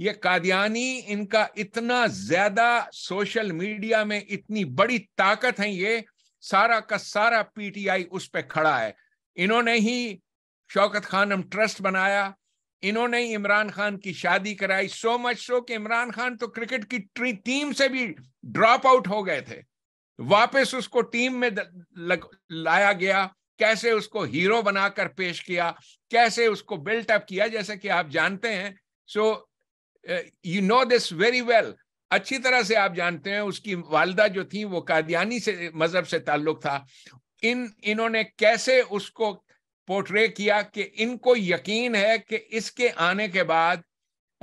ये कादियानी इनका इतना ज्यादा सोशल मीडिया में इतनी बड़ी ताकत है ये सारा का सारा पीटीआई उस पर खड़ा है इन्होंने ही शौकत खानम ट्रस्ट बनाया इन्होंने ही इमरान खान की शादी कराई सो मच सो कि इमरान खान तो क्रिकेट की टीम से भी ड्रॉप आउट हो गए थे वापस उसको टीम में लाया गया कैसे उसको हीरो बनाकर पेश किया कैसे उसको बिल्ट अप किया जैसे कि आप जानते हैं so you know this very well अच्छी तरह से आप जानते हैं उसकी वालदा जो थी वो कादियानी से मजहब से ताल्लुक था इन इन्होंने कैसे उसको पोर्ट्रे किया कि इनको यकीन है कि इसके आने के बाद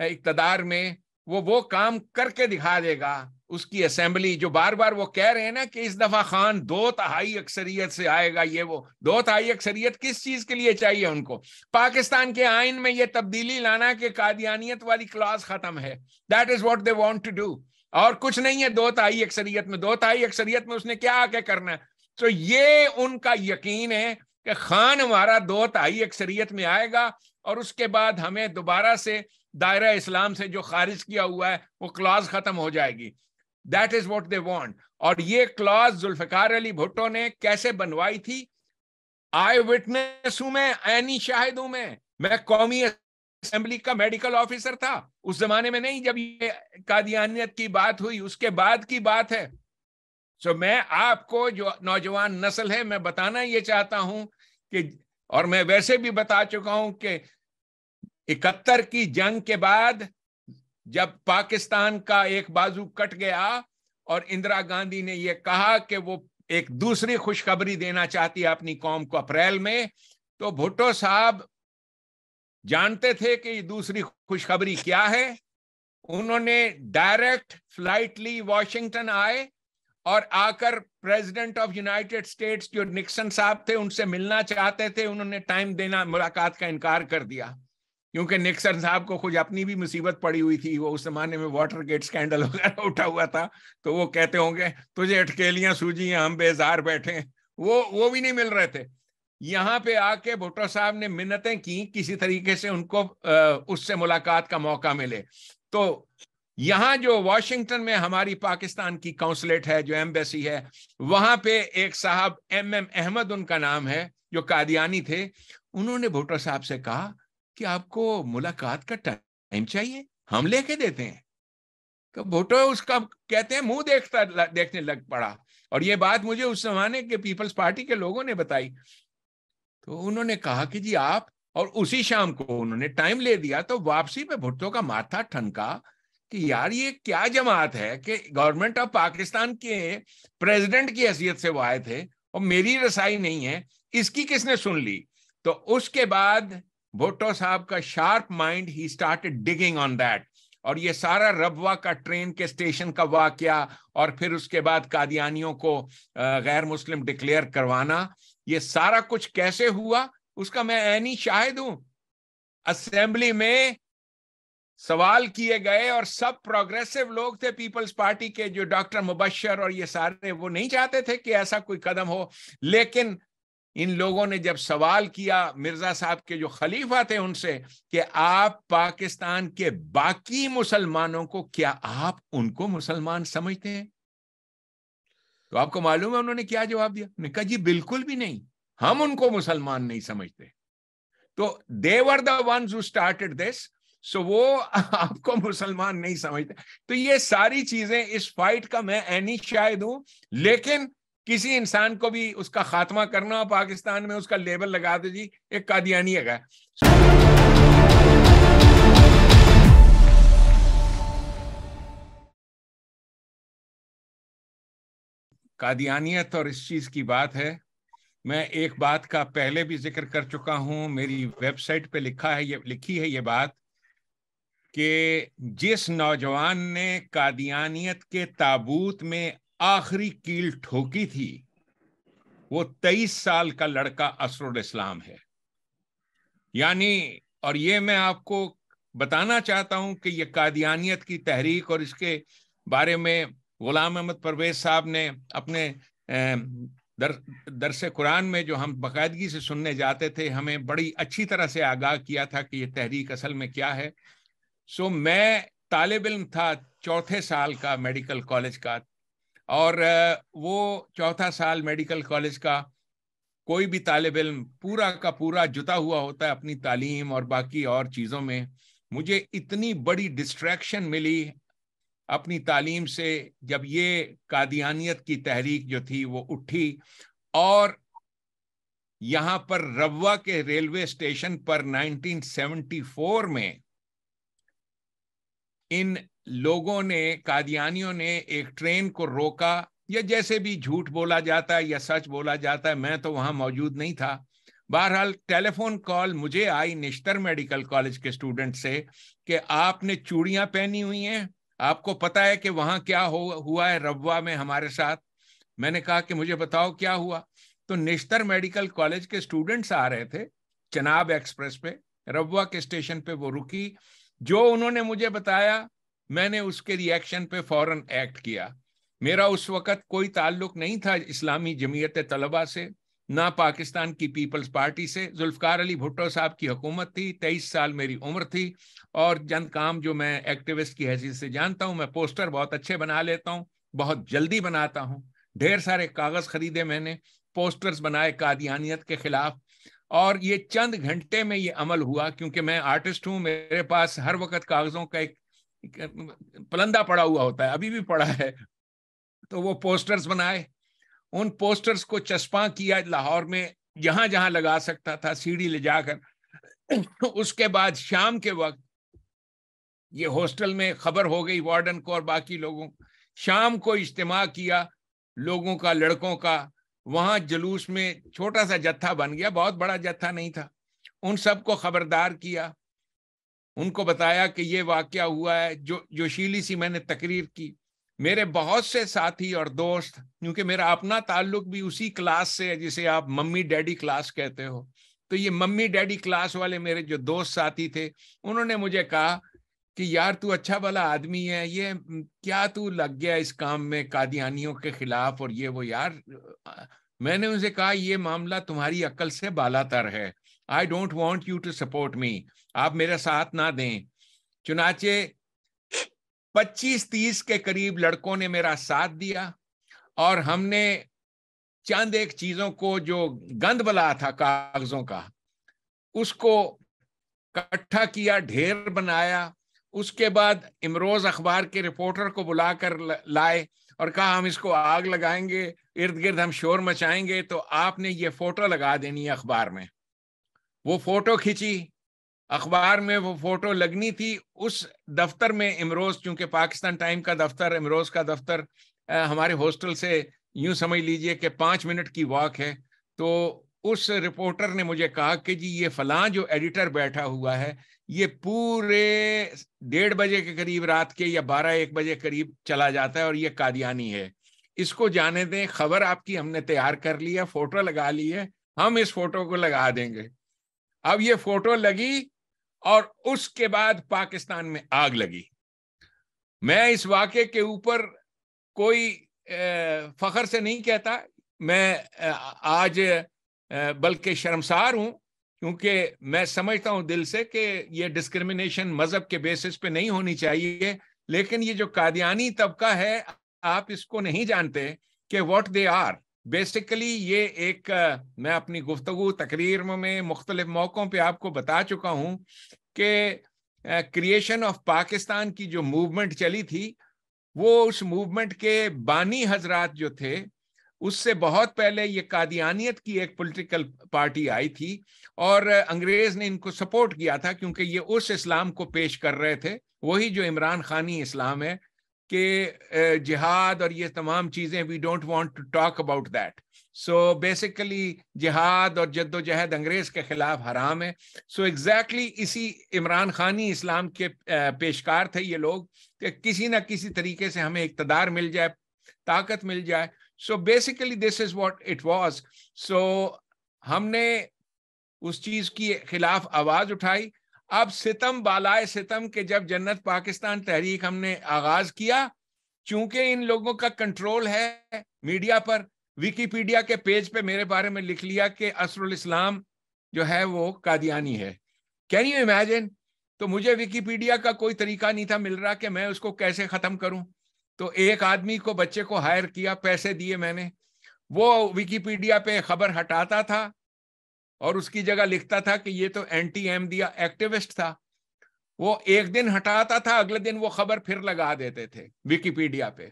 इकतदार में वो वो काम करके दिखा देगा उसकी असेंबली जो बार बार वो कह रहे हैं ना कि इस दफा खान दो तहाई अक्सरियत से आएगा ये वो दो तहाई अक्सरियत किस चीज के लिए चाहिए उनको पाकिस्तान के आइन में ये तब्दीली लाना कि कादियानियत वाली क्लास खत्म है that is what they want to do और कुछ नहीं है दो तहाई अक्सरियत में दो तहाई अक्सरियत में उसने क्या आके करना है तो ये उनका यकीन है कि खान हमारा दो तहाई अक्सरियत में आएगा और उसके बाद हमें दोबारा से दायरा इस्लाम से जो खारिज किया हुआ है वो क्लॉज खत्म हो जाएगी that is what they want और ये क्लॉज जुल्फकार अली भुट्टो ने कैसे बनवाई थी आई विटनेस हूं मैं ऐनी शाहिद हूं मैं मैं कौमी असेंबली का मेडिकल ऑफिसर था उस जमाने में नहीं जब ये कादियानियत की बात हुई उसके बाद की बात है सो मैं आपको जो नौजवान नस्ल है मैं बताना ये चाहता हूं कि और मैं वैसे भी बता चुका हूं कि इकहत्तर की जंग के बाद जब पाकिस्तान का एक बाजू कट गया और इंदिरा गांधी ने यह कहा कि वो एक दूसरी खुशखबरी देना चाहती है अपनी कौम को अप्रैल में तो भुट्टो साहब जानते थे कि ये दूसरी खुशखबरी क्या है उन्होंने डायरेक्ट फ्लाइटली वॉशिंगटन आए और आकर प्रेसिडेंट ऑफ यूनाइटेड स्टेट्स जो निक्सन साहब थे उनसे मिलना चाहते थे उन्होंने टाइम देना मुलाकात का इनकार कर दिया क्योंकि निक्सन साहब को खुद अपनी भी मुसीबत पड़ी हुई थी वो उस जमाने में वाटर गेट स्कैंडल वगैरह उठा हुआ था तो वो कहते होंगे तुझे अटकेलियां सूझी हैं हम बेजार बैठे वो वो भी नहीं मिल रहे थे यहाँ पे आके भुट्टो साहब ने मिन्नतें की किसी तरीके से उनको उससे मुलाकात का मौका मिले तो यहाँ जो वॉशिंगटन में हमारी पाकिस्तान की काउंसलेट है जो एम्बेसी है वहां पे एक साहब एम एम अहमद उनका नाम है जो कादियानी थे उन्होंने भुट्टो साहब से कहा कि आपको मुलाकात का टाइम चाहिए हम लेके देते हैं तो भुट्टो उसका कहते हैं मुंह देखता देखने लग पड़ा और ये बात मुझे उस जमाने के पीपल्स पार्टी के लोगों ने बताई तो उन्होंने कहा कि जी आप और उसी शाम को उन्होंने टाइम ले दिया तो वापसी पे भुट्टो का माथा ठनका कि यार ये क्या जमात है कि गवर्नमेंट ऑफ पाकिस्तान के प्रेसिडेंट की हैसियत से वो आए थे और मेरी रसाई नहीं है इसकी किसने सुन ली तो उसके बाद भुट्टो साहब का शार्प माइंड ही स्टार्टेड डिगिंग ऑन दैट और ये सारा रबवा का ट्रेन के स्टेशन का वाक्य और फिर उसके बाद कादियानियों को गैर मुस्लिम डिक्लेयर करवाना ये सारा कुछ कैसे हुआ उसका मैं ऐनी शाहिद हूं असेंबली में सवाल किए गए और सब प्रोग्रेसिव लोग थे पीपल्स पार्टी के जो डॉक्टर मुबशर और ये सारे वो नहीं चाहते थे कि ऐसा कोई कदम हो लेकिन इन लोगों ने जब सवाल किया मिर्जा साहब के जो खलीफा थे उनसे कि आप पाकिस्तान के बाकी मुसलमानों को क्या आप उनको मुसलमान समझते हैं तो आपको मालूम है उन्होंने क्या जवाब दिया निका जी बिल्कुल भी नहीं हम उनको मुसलमान नहीं समझते तो they were the ones started this so वो आपको मुसलमान नहीं समझते तो ये सारी चीजें इस फाइट का मैं एनी शायद हूं लेकिन किसी इंसान को भी उसका खात्मा करना हो पाकिस्तान में उसका लेबल लगा दो जी एक कादियानी है कादियानियत और इस चीज की बात है मैं एक बात का पहले भी जिक्र कर चुका हूं मेरी वेबसाइट पे लिखा है ये लिखी है ये बात कि जिस नौजवान ने कादियानियत के ताबूत में आखिरी कील ठोकी थी वो तेईस साल का लड़का असरुल इस्लाम है यानी और ये मैं आपको बताना चाहता हूं कि ये कादियानियत की तहरीक और इसके बारे में गुलाम अहमद परवेज साहब ने अपने दर दरस कुरान में जो हम बाकायदगी से सुनने जाते थे हमें बड़ी अच्छी तरह से आगाह किया था कि ये तहरीक असल में क्या है सो मैं तालब इल्म था चौथे साल का मेडिकल कॉलेज का और वो चौथा साल मेडिकल कॉलेज का कोई भी तालब इम पूरा का पूरा जुता हुआ होता है अपनी तालीम और बाकी और चीज़ों में मुझे इतनी बड़ी डिस्ट्रैक्शन मिली अपनी तालीम से जब ये कादियानियत की तहरीक जो थी वो उठी और यहाँ पर रवा के रेलवे स्टेशन पर 1974 में इन लोगों ने कादियानियों ने एक ट्रेन को रोका या जैसे भी झूठ बोला जाता है या सच बोला जाता है मैं तो वहां मौजूद नहीं था बहरहाल टेलीफोन कॉल मुझे आई निश्तर मेडिकल कॉलेज के स्टूडेंट से कि आपने चूड़ियां पहनी हुई हैं आपको पता है कि वहां क्या हो हुआ है रबवा में हमारे साथ मैंने कहा कि मुझे बताओ क्या हुआ तो निश्तर मेडिकल कॉलेज के स्टूडेंट्स आ रहे थे चनाब एक्सप्रेस पे रबवा के स्टेशन पे वो रुकी जो उन्होंने मुझे बताया मैंने उसके रिएक्शन पे फौरन एक्ट किया मेरा उस वक्त कोई ताल्लुक नहीं था इस्लामी जमीयत तलबा से ना पाकिस्तान की पीपल्स पार्टी से जुल्फ़ार अली भुट्टो साहब की हुकूमत थी तेईस साल मेरी उम्र थी और जन काम जो मैं एक्टिविस्ट की हैसियत से जानता हूँ मैं पोस्टर बहुत अच्छे बना लेता हूँ बहुत जल्दी बनाता हूँ ढेर सारे कागज़ खरीदे मैंने पोस्टर्स बनाए कादियानियत के खिलाफ और ये चंद घंटे में ये अमल हुआ क्योंकि मैं आर्टिस्ट हूँ मेरे पास हर वक्त कागज़ों का एक पलंदा पड़ा हुआ होता है अभी भी पड़ा है तो वो पोस्टर्स बनाए उन पोस्टर्स को चस्पा किया लाहौर में जहां जहां लगा सकता था सीढ़ी ले जाकर उसके बाद शाम के वक्त ये हॉस्टल में खबर हो गई वार्डन को और बाकी लोगों शाम को इज्तम किया लोगों का लड़कों का वहां जलूस में छोटा सा जत्था बन गया बहुत बड़ा जत्था नहीं था उन सबको खबरदार किया उनको बताया कि ये वाक्य हुआ है जो जोशीली सी मैंने तकरीर की मेरे बहुत से साथी और दोस्त क्योंकि मेरा अपना ताल्लुक भी उसी क्लास से है जिसे आप मम्मी डैडी क्लास कहते हो तो ये मम्मी डैडी क्लास वाले मेरे जो दोस्त साथी थे उन्होंने मुझे कहा कि यार तू अच्छा वाला आदमी है ये क्या तू लग गया इस काम में कादियानियों के खिलाफ और ये वो यार मैंने उनसे कहा ये मामला तुम्हारी अक्ल से बालातर है I don't want you to support me आप मेरा साथ ना दें चुनाचे 25-30 के करीब लड़कों ने मेरा साथ दिया और हमने चंद एक चीजों को जो गंद बला था कागजों का उसको इकट्ठा किया ढेर बनाया उसके बाद इमरोज अखबार के रिपोर्टर को बुलाकर लाए और कहा हम इसको आग लगाएंगे इर्द गिर्द हम शोर मचाएंगे तो आपने ये फोटो लगा देनी है अखबार में वो फोटो खींची अखबार में वो फोटो लगनी थी उस दफ्तर में इमरोज चूंकि पाकिस्तान टाइम का दफ्तर इमरोज का दफ्तर आ, हमारे हॉस्टल से यूं समझ लीजिए कि पाँच मिनट की वॉक है तो उस रिपोर्टर ने मुझे कहा कि जी ये फलां जो एडिटर बैठा हुआ है ये पूरे डेढ़ बजे के करीब रात के या बारह एक बजे करीब चला जाता है और ये कादियानी है इसको जाने दें खबर आपकी हमने तैयार कर ली है फोटो लगा ली है हम इस फोटो को लगा देंगे अब ये फोटो लगी और उसके बाद पाकिस्तान में आग लगी मैं इस वाक्य के ऊपर कोई फखर से नहीं कहता मैं आज बल्कि शर्मसार हूं क्योंकि मैं समझता हूं दिल से कि ये डिस्क्रिमिनेशन मजहब के बेसिस पे नहीं होनी चाहिए लेकिन ये जो कादियानी तबका है आप इसको नहीं जानते कि व्हाट दे आर बेसिकली ये एक मैं अपनी गुफ्तगु तकरीर में मुख्तलिफ मौक़ों पर आपको बता चुका हूँ कि क्रिएशन ऑफ पाकिस्तान की जो मूवमेंट चली थी वो उस मूवमेंट के बानी हजरात जो थे उससे बहुत पहले ये कादियानियत की एक पॉलिटिकल पार्टी आई थी और अंग्रेज ने इनको सपोर्ट किया था क्योंकि ये उस इस्लाम को पेश कर रहे थे वही जो इमरान खानी इस्लाम है के जिहाद eh, और ये तमाम चीज़ें we don't want to talk about that so basically जिहाद और जद्दोजहद अंग्रेज के खिलाफ हराम है सो so एग्जैक्टली exactly इसी इमरान खानी इस्लाम के eh, पेशकार थे ये लोग कि किसी ना किसी तरीके से हमें इकतदार मिल जाए ताकत मिल जाए so basically this is what it was so हमने उस चीज़ की खिलाफ आवाज़ उठाई अब सितम बालाए सितम के जब जन्नत पाकिस्तान तहरीक हमने आगाज किया चूंकि इन लोगों का कंट्रोल है मीडिया पर विकीपीडिया के पेज पे मेरे बारे में लिख लिया कि असरुल इस्लाम जो है वो कादियानी है कैन यू इमेजिन तो मुझे विकीपीडिया का कोई तरीका नहीं था मिल रहा कि मैं उसको कैसे ख़त्म करूं तो एक आदमी को बच्चे को हायर किया पैसे दिए मैंने वो विकीपीडिया पे खबर हटाता था और उसकी जगह लिखता था कि ये तो एंटी दिया एक्टिविस्ट था वो एक दिन हटाता था अगले दिन वो खबर फिर लगा देते थे विकीपीडिया पे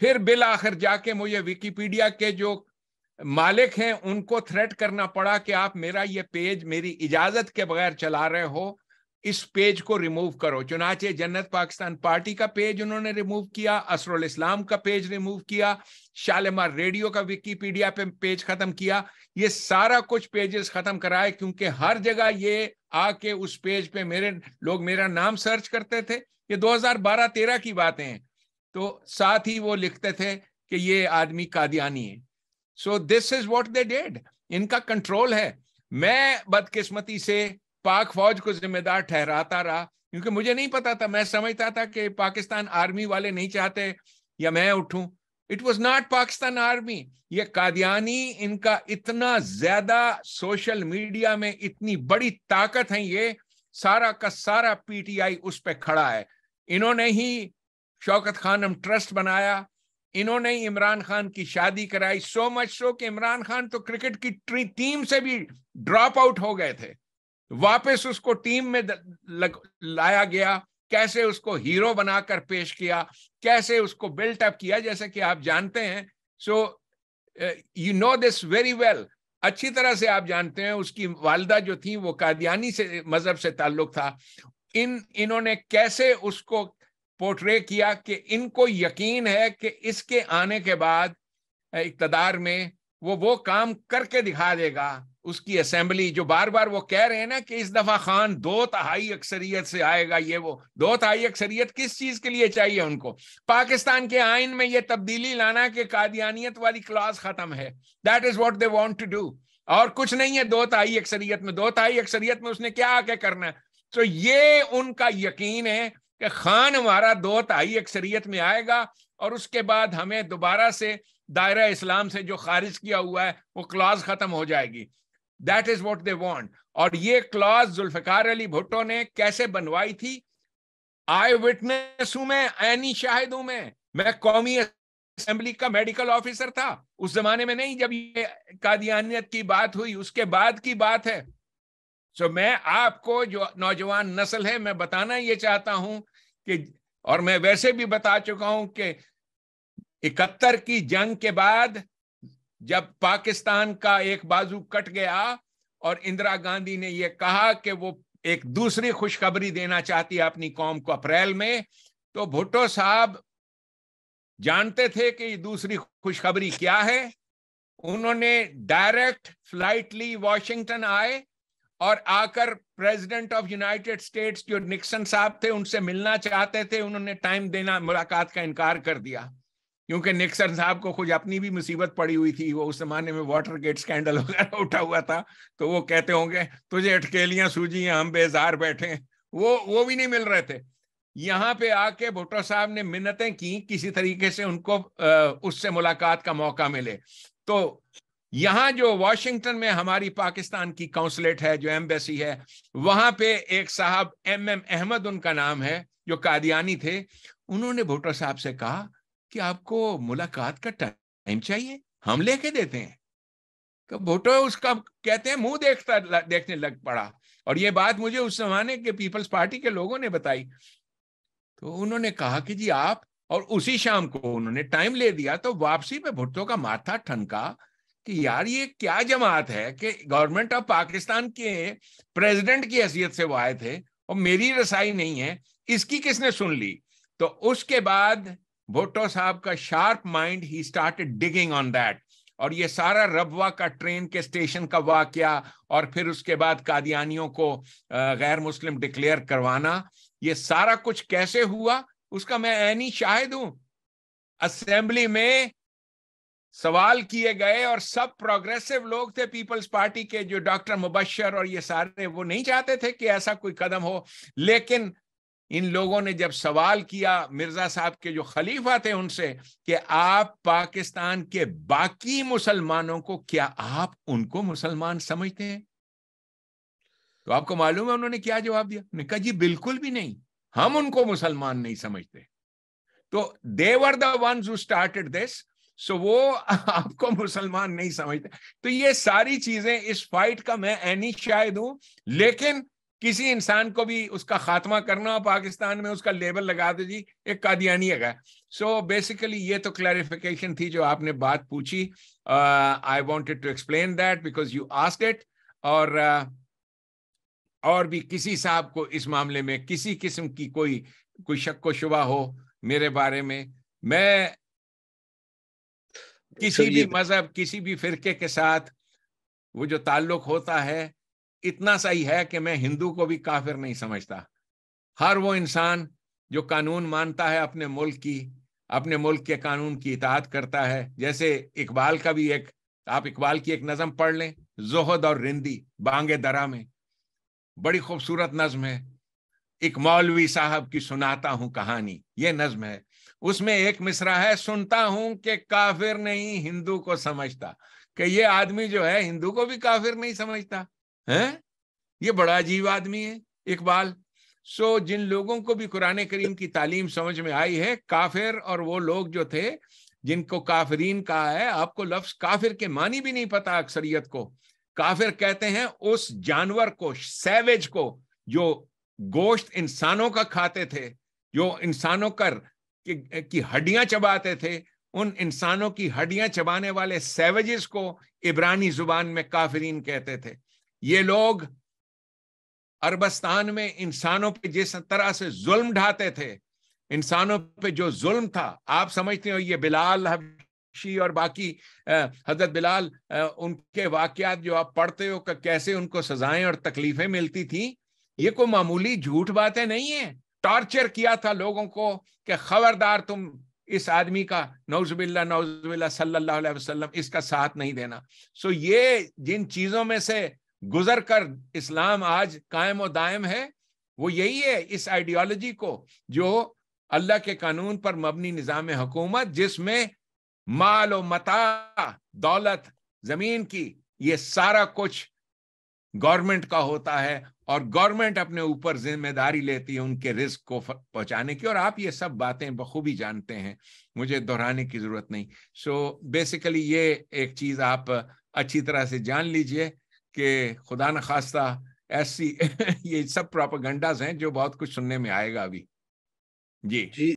फिर बिल आखिर जाके मुझे विकीपीडिया के जो मालिक हैं उनको थ्रेट करना पड़ा कि आप मेरा ये पेज मेरी इजाजत के बगैर चला रहे हो इस पेज को रिमूव करो चुनाचे जन्नत पाकिस्तान पार्टी का पेज उन्होंने रिमूव किया असरुल इस्लाम का पेज रिमूव किया शालेमार रेडियो का विकीपीडिया पे पेज खत्म किया ये सारा कुछ पेजेस खत्म कराए क्योंकि हर जगह ये आके उस पेज पे मेरे लोग मेरा नाम सर्च करते थे ये 2012-13 की बातें हैं तो साथ ही वो लिखते थे कि ये आदमी कादियानी है so this is what they did इनका कंट्रोल है मैं बदकिस्मती से पाक फौज को जिम्मेदार ठहराता रहा क्योंकि मुझे नहीं पता था मैं समझता था कि पाकिस्तान आर्मी वाले नहीं चाहते या मैं उठूं it was not Pakistan army ये कादियानी इनका इतना ज्यादा सोशल मीडिया में इतनी बड़ी ताकत है ये सारा का सारा पीटीआई उस पर खड़ा है इन्होंने ही शौकत खानम ट्रस्ट बनाया इन्होंने ही इमरान खान की शादी कराई सो मच सो कि इमरान खान तो क्रिकेट की टीम से भी ड्रॉप आउट हो गए थे वापस उसको टीम में लाया गया कैसे उसको हीरो बनाकर पेश किया कैसे उसको बिल्ट अप किया जैसे कि आप जानते हैं so you know this very well अच्छी तरह से आप जानते हैं उसकी वालदा जो थी वो कादियानी से मजहब से ताल्लुक था इन इन्होंने कैसे उसको पोर्ट्रे किया कि इनको यकीन है कि इसके आने के बाद इकतदार में वो वो काम करके दिखा देगा उसकी असेंबली जो बार बार वो कह रहे हैं ना कि इस दफा खान दो तहाई अक्सरियत से आएगा ये वो दो तहाई अक्सरियत किस चीज के लिए चाहिए उनको पाकिस्तान के आइन में ये तब्दीली लाना कि कादियानियत वाली क्लास खत्म है that is what they want to do और कुछ नहीं है दो तहाई अक्सरियत में दो तहाई अक्सरियत में उसने क्या आके करना है तो ये उनका यकीन है कि खान हमारा दो तहाई अक्सरियत में आएगा और उसके बाद हमें दोबारा से दायरा इस्लाम से जो खारिज किया हुआ है वो क्लास खत्म हो जाएगी that is what they want और ये क्लॉज जुल्फकार अली भुट्टो ने कैसे बनवाई थी आई विटनेस हूं मैं ऐनी शाहिद हूं मैं मैं कौमी असेंबली का मेडिकल ऑफिसर था उस जमाने में नहीं जब ये कादियानियत की बात हुई उसके बाद की बात है सो मैं आपको जो नौजवान नस्ल है मैं बताना ये चाहता हूं कि और मैं वैसे भी बता चुका हूं कि इकहत्तर की जंग के बाद जब पाकिस्तान का एक बाजू कट गया और इंदिरा गांधी ने यह कहा कि वो एक दूसरी खुशखबरी देना चाहती है अपनी कौम को अप्रैल में तो भुट्टो साहब जानते थे कि ये दूसरी खुशखबरी क्या है उन्होंने डायरेक्ट फ्लाइटली वॉशिंगटन आए और आकर प्रेसिडेंट ऑफ यूनाइटेड स्टेट्स जो निक्सन साहब थे उनसे मिलना चाहते थे उन्होंने टाइम देना मुलाकात का इनकार कर दिया क्योंकि निक्सन साहब को खुद अपनी भी मुसीबत पड़ी हुई थी वो उस जमाने में वाटर गेट स्कैंडल वगैरह उठा हुआ था तो वो कहते होंगे तुझे अटकेलियां सूझी हम बेजार बैठे वो वो भी नहीं मिल रहे थे यहाँ पे आके भुट्टो साहब ने मिन्नतें की किसी तरीके से उनको उससे मुलाकात का मौका मिले तो यहाँ जो वॉशिंगटन में हमारी पाकिस्तान की काउंसलेट है जो एम्बेसी है वहां पे एक साहब एम एम अहमद उनका नाम है जो कादियानी थे उन्होंने भुट्टो साहब से कहा कि आपको मुलाकात का टाइम चाहिए हम लेके देते हैं तो भुट्टो उसका कहते हैं मुंह देखता देखने लग पड़ा और ये बात मुझे उस जमाने के पीपल्स पार्टी के लोगों ने बताई तो उन्होंने कहा कि जी आप और उसी शाम को उन्होंने टाइम ले दिया तो वापसी पे भुट्टो का माथा ठनका कि यार ये क्या जमात है कि गवर्नमेंट ऑफ पाकिस्तान के प्रेसिडेंट की हैसियत से वो आए थे और मेरी रसाई नहीं है इसकी किसने सुन ली तो उसके बाद भुट्टो साहब का शार्प माइंड ही स्टार्टेड डिगिंग ऑन दैट और ये सारा रबवा का ट्रेन के स्टेशन का वाक्य और फिर उसके बाद कादियानियों को गैर मुस्लिम डिक्लेयर करवाना ये सारा कुछ कैसे हुआ उसका मैं ऐनी शाहिद हूं असेंबली में सवाल किए गए और सब प्रोग्रेसिव लोग थे पीपल्स पार्टी के जो डॉक्टर मुबशर और ये सारे वो नहीं चाहते थे कि ऐसा कोई कदम हो लेकिन इन लोगों ने जब सवाल किया मिर्जा साहब के जो खलीफा थे उनसे कि आप पाकिस्तान के बाकी मुसलमानों को क्या आप उनको मुसलमान समझते हैं तो आपको मालूम है उन्होंने क्या जवाब दिया निका जी बिल्कुल भी नहीं हम उनको मुसलमान नहीं समझते तो they were the ones started this so वो आपको मुसलमान नहीं समझते तो ये सारी चीजें इस फाइट का मैं एनी शायद हूं लेकिन किसी इंसान को भी उसका खात्मा करना पाकिस्तान में उसका लेबल लगा दो जी एक कादियानी है सो so बेसिकली ये तो क्लैरिफिकेशन थी जो आपने बात पूछी I wanted to explain that because you ask it और uh, और भी किसी साहब को इस मामले में किसी किस्म की कोई कोई शक को शुबा हो मेरे बारे में मैं किसी भी मजहब किसी भी फिरके के साथ वो जो ताल्लुक होता है इतना सही है कि मैं हिंदू को भी काफिर नहीं समझता हर वो इंसान जो कानून मानता है अपने मुल्क की अपने मुल्क के कानून की इतात करता है जैसे इकबाल का भी एक आप इकबाल की एक नज़म पढ़ लें जोहद और रिंदी बांगे दरा में बड़ी खूबसूरत नज्म है एक मौलवी साहब की सुनाता हूं कहानी ये नज्म है उसमें एक मिसरा है सुनता हूं कि काफिर नहीं हिंदू को समझता कि ये आदमी जो है हिंदू को भी काफिर नहीं समझता हैं ये बड़ा अजीब आदमी है इकबाल सो जिन लोगों को भी कुरान करीम की तालीम समझ में आई है काफिर और वो लोग जो थे जिनको काफरीन कहा है आपको लफ्ज काफिर के मानी भी नहीं पता अक्सरियत को काफिर कहते हैं उस जानवर को सैवेज को जो गोश्त इंसानों का खाते थे जो इंसानों कर की, की हड्डियां चबाते थे उन इंसानों की हड्डियां चबाने वाले सैवेजेस को इब्रानी जुबान में काफरीन कहते थे ये लोग अरबस्तान में इंसानों पे जिस तरह से जुल्म ढाते थे इंसानों पे जो जुल्म था आप समझते हो ये बिलाल हबशी और बाकी हजरत बिलाल उनके वाकयात जो आप पढ़ते हो कैसे उनको सजाएं और तकलीफें मिलती थी ये कोई मामूली झूठ बातें नहीं है टॉर्चर किया था लोगों को कि खबरदार तुम इस आदमी का नौजबिल्ला नौजबिल्ला सल्लल्लाहु अलैहि वसल्लम इसका साथ नहीं देना सो ये जिन चीजों में से गुजर कर इस्लाम आज कायम और दायम है वो यही है इस आइडियोलॉजी को जो अल्लाह के कानून पर मबनी निज़ाम हुकूमत जिसमें माल और मता दौलत जमीन की ये सारा कुछ गवर्नमेंट का होता है और गवर्नमेंट अपने ऊपर जिम्मेदारी लेती है उनके रिस्क को पहुंचाने की और आप ये सब बातें बखूबी जानते हैं मुझे दोहराने की जरूरत नहीं सो so, बेसिकली ये एक चीज आप अच्छी तरह से जान लीजिए कि खुदा न खास्ता ऐसी ये सब प्रोपागंडाज हैं जो बहुत कुछ सुनने में आएगा अभी जी जी